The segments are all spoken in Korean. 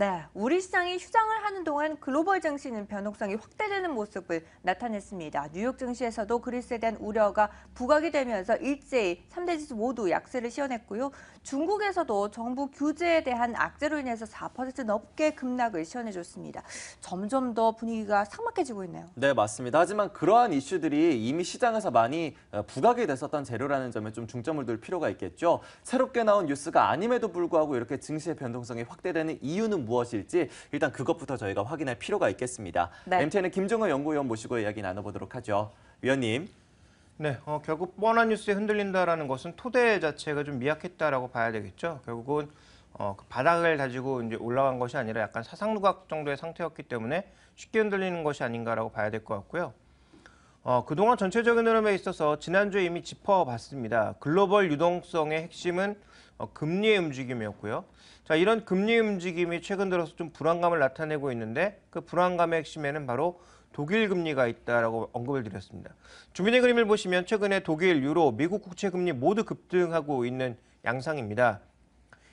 네, 우리 시장이 휴장을 하는 동안 글로벌 증시는 변동성이 확대되는 모습을 나타냈습니다. 뉴욕 증시에서도 그리스에 대한 우려가 부각이 되면서 일제히 3대 지수 모두 약세를 시연했고요. 중국에서도 정부 규제에 대한 악재로 인해서 4% 넘게 급락을 시연해줬습니다. 점점 더 분위기가 삭막해지고 있네요. 네, 맞습니다. 하지만 그러한 이슈들이 이미 시장에서 많이 어, 부각이 됐었던 재료라는 점에 좀 중점을 둘 필요가 있겠죠. 새롭게 나온 뉴스가 아님에도 불구하고 이렇게 증시의 변동성이 확대되는 이유는 무엇일지 일단 그것부터 저희가 확인할 필요가 있겠습니다. 네. MTN의 김정은 연구위원 모시고 이야기 나눠보도록 하죠. 위원님. 네, 어, 결국 뻔한 뉴스에 흔들린다라는 것은 토대 자체가 좀 미약했다라고 봐야 되겠죠. 결국은 어, 그 바닥을 다지고 이제 올라간 것이 아니라 약간 사상누각 정도의 상태였기 때문에 쉽게 흔들리는 것이 아닌가라고 봐야 될 것 같고요. 어, 그동안 전체적인 흐름에 있어서 지난주에 이미 짚어봤습니다. 글로벌 유동성의 핵심은 어, 금리의 움직임이었고요. 자, 이런 금리 움직임이 최근 들어서 좀 불안감을 나타내고 있는데 그 불안감의 핵심에는 바로 독일 금리가 있다라고 언급을 드렸습니다. 주민의 그림을 보시면 최근에 독일, 유로, 미국 국채 금리 모두 급등하고 있는 양상입니다.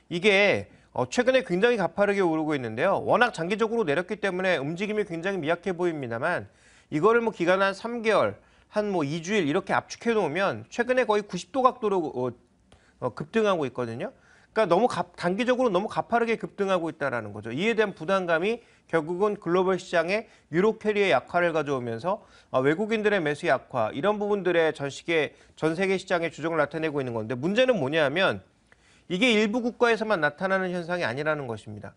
이게 어, 최근에 굉장히 가파르게 오르고 있는데요. 워낙 장기적으로 내렸기 때문에 움직임이 굉장히 미약해 보입니다만 이거를 뭐 기간 한 3개월, 한 뭐 2주일 이렇게 압축해 놓으면 최근에 거의 90도 각도로 어, 어, 급등하고 있거든요. 그러니까 너무 가, 단기적으로 너무 가파르게 급등하고 있다라는 거죠. 이에 대한 부담감이 결국은 글로벌 시장에 유로 캐리의 약화를 가져오면서 어, 외국인들의 매수 약화 이런 부분들의 전 시계 전 세계 시장의 주종을 나타내고 있는 건데 문제는 뭐냐면 이게 일부 국가에서만 나타나는 현상이 아니라는 것입니다.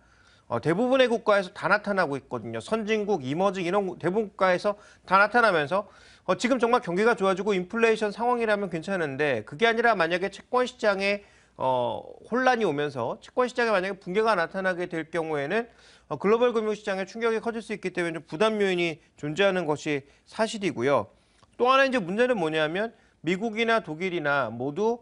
어, 대부분의 국가에서 다 나타나고 있거든요. 선진국, 이머징 이런 대부분 국가에서 다 나타나면서 어, 지금 정말 경기가 좋아지고 인플레이션 상황이라면 괜찮은데 그게 아니라 만약에 채권 시장에 어, 혼란이 오면서 채권 시장에 만약에 붕괴가 나타나게 될 경우에는 어, 글로벌 금융 시장에 충격이 커질 수 있기 때문에 좀 부담 요인이 존재하는 것이 사실이고요. 또 하나 이제 문제는 뭐냐면 미국이나 독일이나 모두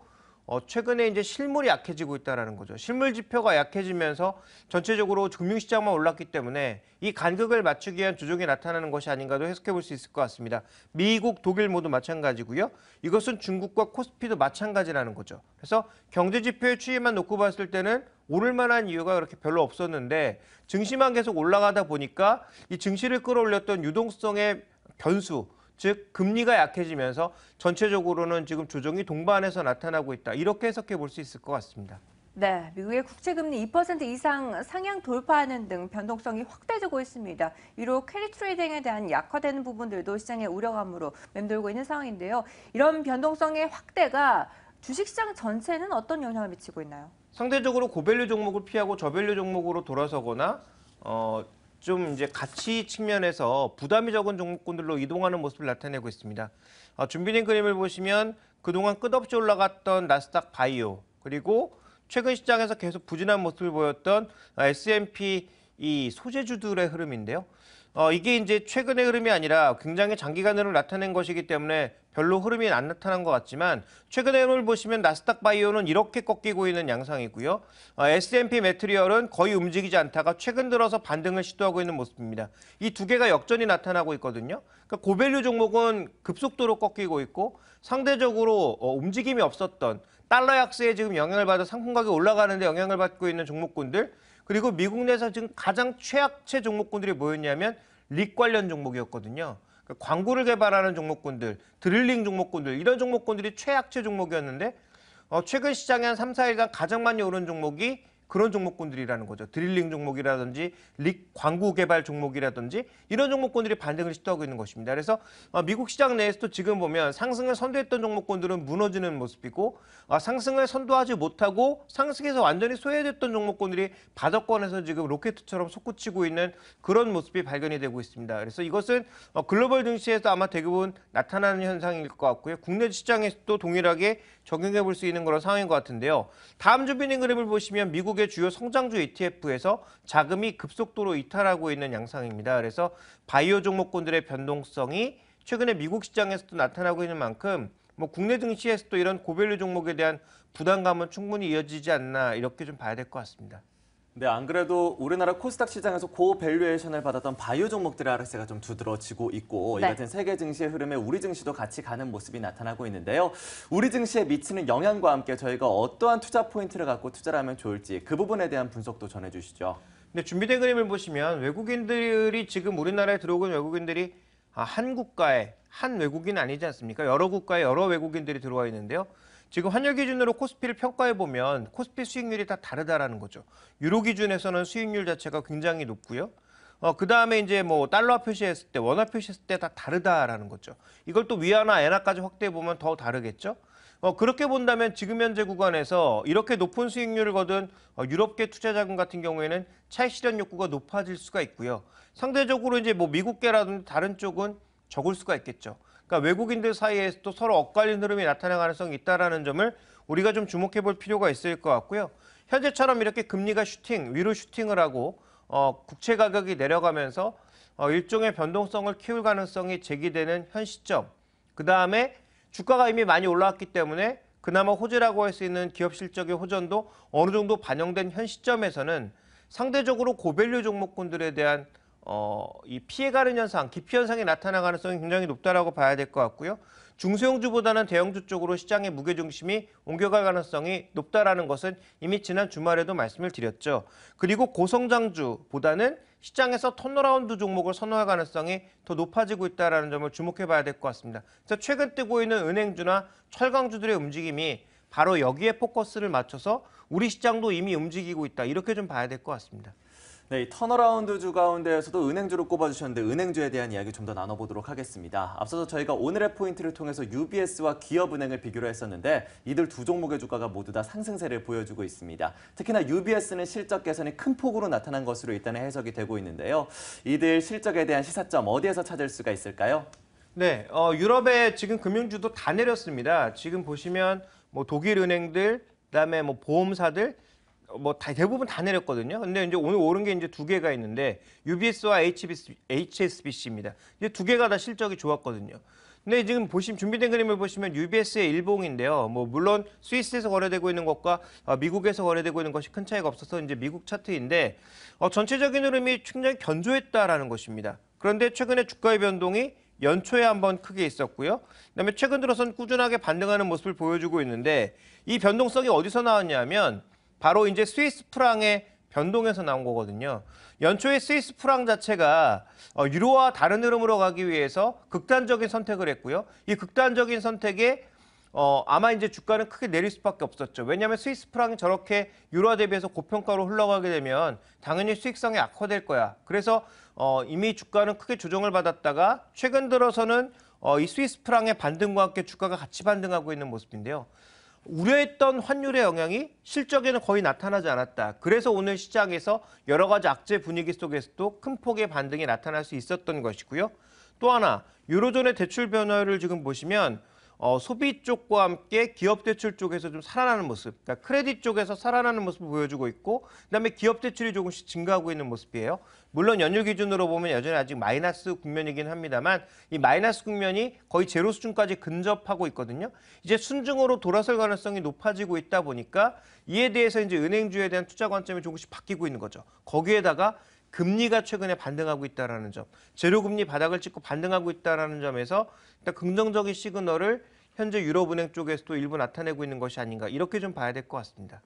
어, 최근에 이제 실물이 약해지고 있다는 거죠. 실물 지표가 약해지면서 전체적으로 금융시장만 올랐기 때문에 이 간극을 맞추기 위한 조정이 나타나는 것이 아닌가도 해석해 볼 수 있을 것 같습니다. 미국, 독일 모두 마찬가지고요. 이것은 중국과 코스피도 마찬가지라는 거죠. 그래서 경제 지표의 추이만 놓고 봤을 때는 오를 만한 이유가 그렇게 별로 없었는데 증시만 계속 올라가다 보니까 이 증시를 끌어올렸던 유동성의 변수 즉 금리가 약해지면서 전체적으로는 지금 조정이 동반해서 나타나고 있다. 이렇게 해석해 볼 수 있을 것 같습니다. 네, 미국의 국채금리 2% 이상 상향 돌파하는 등 변동성이 확대되고 있습니다. 이로 캐리 트레이딩에 대한 약화되는 부분들도 시장의 우려감으로 맴돌고 있는 상황인데요. 이런 변동성의 확대가 주식시장 전체는 어떤 영향을 미치고 있나요? 상대적으로 고밸류 종목을 피하고 저밸류 종목으로 돌아서거나 어, 좀 이제 가치 측면에서 부담이 적은 종목군들로 이동하는 모습을 나타내고 있습니다. 어, 준비된 그림을 보시면 그동안 끝없이 올라갔던 나스닥 바이오 그리고 최근 시장에서 계속 부진한 모습을 보였던 어, S&P 이 소재주들의 흐름인데요. 어, 이게 이제 최근의 흐름이 아니라 굉장히 장기간으로 나타낸 것이기 때문에 별로 흐름이 안 나타난 것 같지만 최근의 흐름을 보시면 나스닥 바이오는 이렇게 꺾이고 있는 양상이고요. 어, S&P 매트리얼은 거의 움직이지 않다가 최근 들어서 반등을 시도하고 있는 모습입니다. 이 두 개가 역전이 나타나고 있거든요. 그러니까 고밸류 종목은 급속도로 꺾이고 있고 상대적으로 어, 움직임이 없었던 달러 약세에 지금 영향을 받아 상품 가격 이 올라가는데 영향을 받고 있는 종목군들 그리고 미국 내에서 지금 가장 최악체 종목군들이 뭐였냐면 릭 관련 종목이었거든요. 그러니까 광고를 개발하는 종목군들, 드릴링 종목군들 이런 종목군들이 최약체 종목이었는데 어, 최근 시장에 한 3, 4일간 가장 많이 오른 종목이 그런 종목군들이라는 거죠. 드릴링 종목이라든지 릭 광고 개발 종목이라든지 이런 종목군들이 반등을 시도하고 있는 것입니다. 그래서 어, 미국 시장 내에서도 지금 보면 상승을 선도했던 종목군들은 무너지는 모습이고 어, 상승을 선도하지 못하고 상승에서 완전히 소외됐던 종목군들이 바닥권에서 지금 로켓처럼 솟구치고 있는 그런 모습이 발견이 되고 있습니다. 그래서 이것은 어, 글로벌 증시에서 아마 대부분 나타나는 현상일 것 같고요. 국내 시장에서도 동일하게 적용해 볼 수 있는 그런 상황인 것 같은데요. 다음 주 비닝 그래프 보시면 미국의 주요 성장주 ETF에서 자금이 급속도로 이탈하고 있는 양상입니다. 그래서 바이오 종목군들의 변동성이 최근에 미국 시장에서도 나타나고 있는 만큼 뭐 국내 증시에서도 이런 고밸류 종목에 대한 부담감은 충분히 이어지지 않나 이렇게 좀 봐야 될 것 같습니다. 네, 안 그래도 우리나라 코스닥 시장에서 고밸류에이션을 받았던 바이오 종목들의 하락세가 좀 두드러지고 있고 네. 이 같은 세계 증시의 흐름에 우리 증시도 같이 가는 모습이 나타나고 있는데요. 우리 증시에 미치는 영향과 함께 저희가 어떠한 투자 포인트를 갖고 투자를 하면 좋을지 그 부분에 대한 분석도 전해주시죠. 네, 준비된 그림을 보시면 외국인들이 지금 우리나라에 들어오 외국인들이 아, 한 국가에 한 외국인 아니지 않습니까? 여러 국가에 여러 외국인들이 들어와 있는데요. 지금 환율 기준으로 코스피를 평가해 보면 코스피 수익률이 다 다르다라는 거죠. 유로 기준에서는 수익률 자체가 굉장히 높고요. 어, 그 다음에 이제 뭐 달러 표시했을 때, 원화 표시했을 때 다 다르다라는 거죠. 이걸 또 위안화, 엔화까지 확대해 보면 더 다르겠죠. 어, 그렇게 본다면 지금 현재 구간에서 이렇게 높은 수익률을 거둔 어, 유럽계 투자 자금 같은 경우에는 차익 실현 욕구가 높아질 수가 있고요. 상대적으로 이제 뭐 미국계라든지 다른 쪽은 적을 수가 있겠죠. 그러니까 외국인들 사이에서도 서로 엇갈린 흐름이 나타날 가능성이 있다는 점을 우리가 좀 주목해 볼 필요가 있을 것 같고요. 현재처럼 이렇게 금리가 슈팅, 위로 슈팅을 하고 어, 국채 가격이 내려가면서 어, 일종의 변동성을 키울 가능성이 제기되는 현 시점. 그 다음에 주가가 이미 많이 올라왔기 때문에 그나마 호재라고 할 수 있는 기업 실적의 호전도 어느 정도 반영된 현 시점에서는 상대적으로 고밸류 종목군들에 대한 어, 이 피해가는 현상, 기피 현상이 나타나 가능성이 굉장히 높다라고 봐야 될 것 같고요. 중소형주보다는 대형주 쪽으로 시장의 무게중심이 옮겨갈 가능성이 높다라는 것은 이미 지난 주말에도 말씀을 드렸죠. 그리고 고성장주보다는 시장에서 턴어라운드 종목을 선호할 가능성이 더 높아지고 있다는 점을 주목해봐야 될 것 같습니다. 그래서 최근 뜨고 있는 은행주나 철강주들의 움직임이 바로 여기에 포커스를 맞춰서 우리 시장도 이미 움직이고 있다 이렇게 좀 봐야 될 것 같습니다. 네, 이 턴어라운드주 가운데에서도 은행주로 꼽아주셨는데 은행주에 대한 이야기 좀 더 나눠보도록 하겠습니다. 앞서서 저희가 오늘의 포인트를 통해서 UBS와 기업은행을 비교를 했었는데 이들 두 종목의 주가가 모두 다 상승세를 보여주고 있습니다. 특히나 UBS는 실적 개선이 큰 폭으로 나타난 것으로 일단은 해석이 되고 있는데요. 이들 실적에 대한 시사점 어디에서 찾을 수가 있을까요? 네, 어, 유럽의 지금 금융주도 다 내렸습니다. 지금 보시면 뭐 독일 은행들, 그다음에 뭐 보험사들 뭐 다, 대부분 다 내렸거든요. 근데 이제 오늘 오른 게 이제 두 개가 있는데 UBS와 HBC, HSBC입니다. 이제 두 개가 다 실적이 좋았거든요. 근데 지금 보시면 준비된 그림을 보시면 UBS의 일봉인데요. 뭐 물론 스위스에서 거래되고 있는 것과 어, 미국에서 거래되고 있는 것이 큰 차이가 없어서 이제 미국 차트인데 어, 전체적인 흐름이 굉장히 견조했다라는 것입니다. 그런데 최근에 주가의 변동이 연초에 한 번 크게 있었고요. 그다음에 최근 들어선 꾸준하게 반등하는 모습을 보여주고 있는데 이 변동성이 어디서 나왔냐면 바로 이제 스위스 프랑의 변동에서 나온 거거든요. 연초에 스위스 프랑 자체가 어, 유로와 다른 흐름으로 가기 위해서 극단적인 선택을 했고요. 이 극단적인 선택에 어, 아마 이제 주가는 크게 내릴 수밖에 없었죠. 왜냐하면 스위스 프랑이 저렇게 유로화 대비해서 고평가로 흘러가게 되면 당연히 수익성이 악화될 거야. 그래서 어, 이미 주가는 크게 조정을 받았다가 최근 들어서는 어, 이 스위스 프랑의 반등과 함께 주가가 같이 반등하고 있는 모습인데요. 우려했던 환율의 영향이 실적에는 거의 나타나지 않았다. 그래서 오늘 시장에서 여러 가지 악재 분위기 속에서도 큰 폭의 반등이 나타날 수 있었던 것이고요. 또 하나, 유로존의 대출 변화를 지금 보시면 어, 소비 쪽과 함께 기업 대출 쪽에서 좀 살아나는 모습, 그러니까 크레딧 쪽에서 살아나는 모습을 보여주고 있고, 그다음에 기업 대출이 조금씩 증가하고 있는 모습이에요. 물론 연율 기준으로 보면 여전히 아직 마이너스 국면이긴 합니다만, 이 마이너스 국면이 거의 제로 수준까지 근접하고 있거든요. 이제 순증으로 돌아설 가능성이 높아지고 있다 보니까 이에 대해서 이제 은행주에 대한 투자 관점이 조금씩 바뀌고 있는 거죠. 거기에다가 금리가 최근에 반등하고 있다라는 점, 재료금리 바닥을 찍고 반등하고 있다라는 점에서 일단 긍정적인 시그널을 현재 유럽은행 쪽에서도 일부 나타내고 있는 것이 아닌가 이렇게 좀 봐야 될 것 같습니다.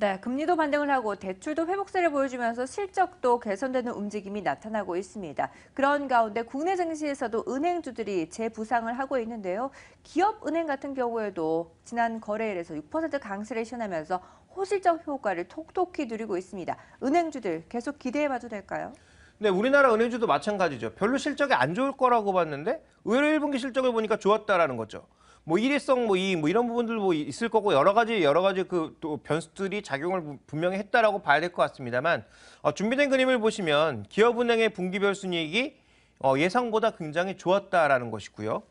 네, 금리도 반등을 하고 대출도 회복세를 보여주면서 실적도 개선되는 움직임이 나타나고 있습니다. 그런 가운데 국내 증시에서도 은행주들이 재부상을 하고 있는데요. 기업은행 같은 경우에도 지난 거래일에서 6% 강세를 시현하면서 호실적 효과를 톡톡히 누리고 있습니다. 은행주들 계속 기대해봐도 될까요? 네, 우리나라 은행주도 마찬가지죠. 별로 실적이 안 좋을 거라고 봤는데 의외로 1분기 실적을 보니까 좋았다라는 거죠. 뭐 일회성 뭐 이익 뭐 이런 부분들 뭐 있을 거고 여러 가지 여러 가지 그 또 변수들이 작용을 분명히 했다라고 봐야 될 것 같습니다만 어, 준비된 그림을 보시면 기업은행의 분기별 순이익이 어, 예상보다 굉장히 좋았다라는 것이고요.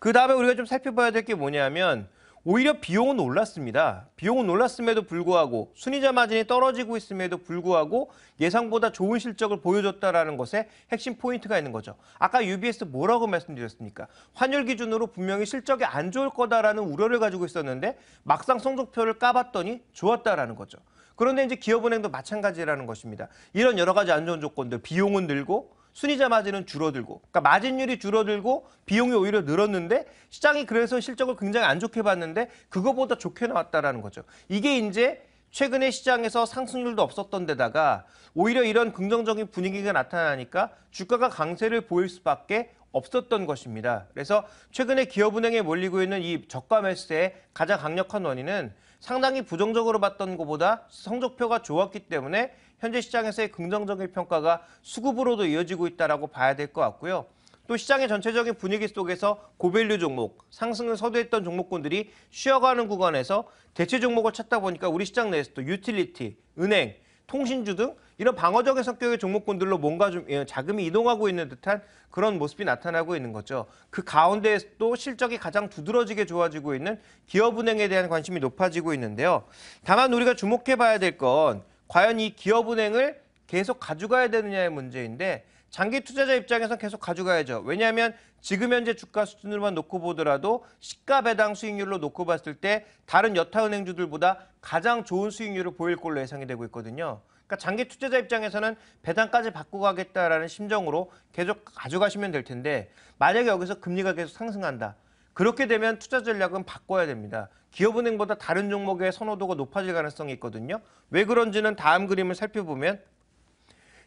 그 다음에 우리가 좀 살펴봐야 될 게 뭐냐면 오히려 비용은 올랐습니다. 비용은 올랐음에도 불구하고 순이자 마진이 떨어지고 있음에도 불구하고 예상보다 좋은 실적을 보여줬다라는 것에 핵심 포인트가 있는 거죠. 아까 UBS 뭐라고 말씀드렸습니까? 환율 기준으로 분명히 실적이 안 좋을 거다라는 우려를 가지고 있었는데 막상 성적표를 까봤더니 좋았다라는 거죠. 그런데 이제 기업은행도 마찬가지라는 것입니다. 이런 여러 가지 안 좋은 조건들, 비용은 늘고 순이자 마진은 줄어들고 그러니까 마진율이 줄어들고 비용이 오히려 늘었는데 시장이 그래서 실적을 굉장히 안 좋게 봤는데 그거보다 좋게 나왔다라는 거죠. 이게 이제 최근에 시장에서 상승률도 없었던 데다가 오히려 이런 긍정적인 분위기가 나타나니까 주가가 강세를 보일 수밖에 없었던 것입니다. 그래서 최근에 기업은행에 몰리고 있는 이 저가 매수의 가장 강력한 원인은 상당히 부정적으로 봤던 것보다 성적표가 좋았기 때문에 현재 시장에서의 긍정적인 평가가 수급으로도 이어지고 있다고 라 봐야 될 것 같고요. 또 시장의 전체적인 분위기 속에서 고밸류 종목, 상승을 서두했던 종목군들이 쉬어가는 구간에서 대체 종목을 찾다 보니까 우리 시장 내에서도 유틸리티, 은행, 통신주 등 이런 방어적인 성격의 종목군들로 뭔가 좀 예, 자금이 이동하고 있는 듯한 그런 모습이 나타나고 있는 거죠. 그 가운데에서도 실적이 가장 두드러지게 좋아지고 있는 기업은행에 대한 관심이 높아지고 있는데요. 다만 우리가 주목해 봐야 될 건 과연 이 기업은행을 계속 가져가야 되느냐의 문제인데 장기 투자자 입장에선 계속 가져가야죠. 왜냐하면 지금 현재 주가 수준으로만 놓고 보더라도 시가 배당 수익률로 놓고 봤을 때 다른 여타 은행주들보다 가장 좋은 수익률을 보일 걸로 예상이 되고 있거든요. 그러니까 장기 투자자 입장에서는 배당까지 바꿔 가겠다라는 심정으로 계속 가져가시면 될 텐데 만약에 여기서 금리가 계속 상승한다. 그렇게 되면 투자 전략은 바꿔야 됩니다. 기업은행보다 다른 종목의 선호도가 높아질 가능성이 있거든요. 왜 그런지는 다음 그림을 살펴보면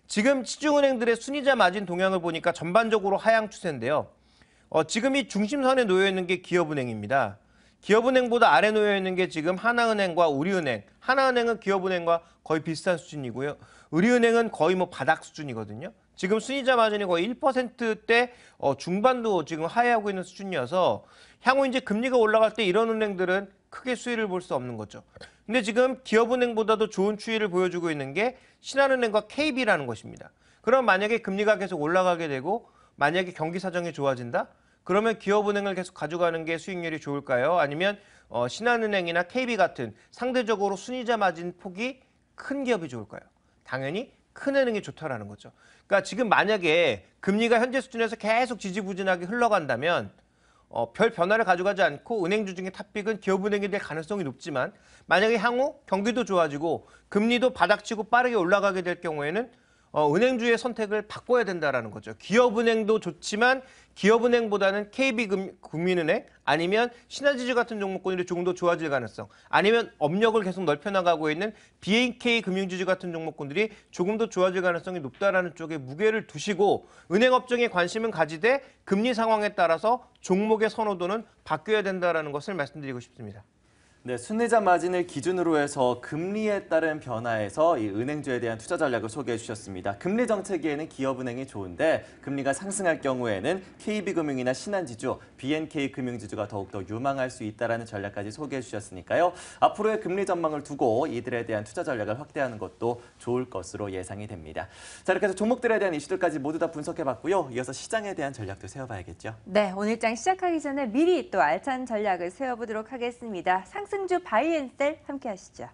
지금 시중은행들의 순이자 마진 동향을 보니까 전반적으로 하향 추세인데요. 어, 지금 이 중심선에 놓여 있는 게 기업은행입니다. 기업은행보다 아래 놓여 있는 게 지금 하나은행과 우리은행. 하나은행은 기업은행과 거의 비슷한 수준이고요. 우리은행은 거의 뭐 바닥 수준이거든요. 지금 순이자 마진이 거의 1%대 어, 중반도 지금 하회하고 있는 수준이어서 향후 이제 금리가 올라갈 때 이런 은행들은 크게 수위를볼 수 없는 거죠. 근데 지금 기업은행보다도 좋은 추이를 보여주고 있는 게 신한은행과 KB라는 것입니다. 그럼 만약에 금리가 계속 올라가게 되고 만약에 경기 사정이 좋아진다? 그러면 기업은행을 계속 가져가는 게 수익률이 좋을까요? 아니면 어, 신한은행이나 KB 같은 상대적으로 순이자 마진 폭이 큰 기업이 좋을까요? 당연히 큰 은행이 좋다라는 거죠. 그러니까 지금 만약에 금리가 현재 수준에서 계속 지지부진하게 흘러간다면 어, 별 변화를 가져가지 않고 은행주 중에 탑픽은 기업은행이 될 가능성이 높지만 만약에 향후 경기도 좋아지고 금리도 바닥치고 빠르게 올라가게 될 경우에는 어, 은행주의 선택을 바꿔야 된다라는 거죠. 기업은행도 좋지만 기업은행보다는 k b 국민은행 아니면 시나지주 같은 종목군이 조금 더 좋아질 가능성 아니면 업력을 계속 넓혀나가고 있는 BNK 금융주주 같은 종목군들이 조금 더 좋아질 가능성이 높다라는 쪽에 무게를 두시고 은행 업종에 관심은 가지되 금리 상황에 따라서 종목의 선호도는 바뀌어야 된다라는 것을 말씀드리고 싶습니다. 네, 순이자 마진을 기준으로 해서 금리에 따른 변화에서 이 은행주에 대한 투자 전략을 소개해 주셨습니다. 금리 정책에는 기업은행이 좋은데 금리가 상승할 경우에는 KB금융이나 신한지주, BNK금융지주가 더욱더 유망할 수 있다는 전략까지 소개해 주셨으니까요. 앞으로의 금리 전망을 두고 이들에 대한 투자 전략을 확대하는 것도 좋을 것으로 예상이 됩니다. 자, 이렇게 해서 종목들에 대한 이슈들까지 모두 다 분석해 봤고요. 이어서 시장에 대한 전략도 세워봐야겠죠. 네, 오늘장 시작하기 전에 미리 또 알찬 전략을 세워보도록 하겠습니다. 상승 승주 바이앤셀 함께 하시죠.